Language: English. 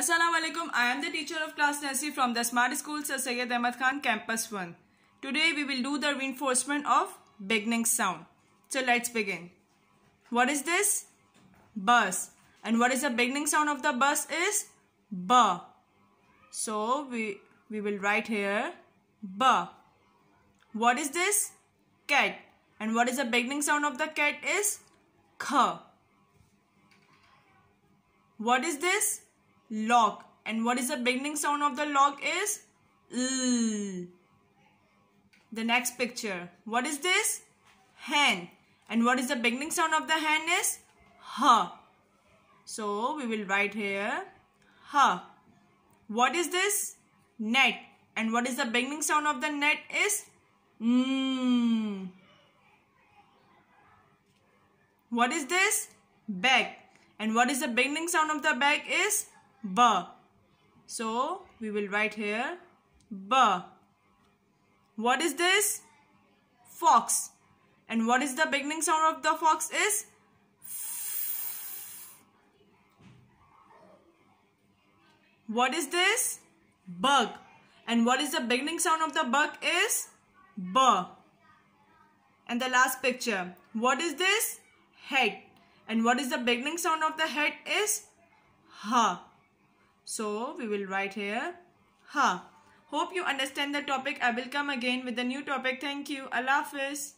Assalamualaikum. I am the teacher of class nursery from the Smart School Sir Sayyid Ahmad Khan Campus 1. Today we will do the reinforcement of beginning sound. So let's begin. What is this? Bus. And what is the beginning sound of the bus is B. So we, we will write here B. What is this? Cat. And what is the beginning sound of the cat is K. What is this? log. And what is the beginning sound of the log is? L. The next picture. What is this? Hen. And what is the beginning sound of the hen is? H. So we will write here H. What is this? Net. And what is the beginning sound of the net is? Mmm. What is this? Bag. And what is the beginning sound of the bag is? b so we will write here b what is this fox and what is the beginning sound of the fox is what is this bug and what is the beginning sound of the bug is b and the last picture what is this head and what is the beginning sound of the head is ha so we will write here ha. Hope you understand the topic. I will come again with a new topic. Thank you. Allah Hafiz.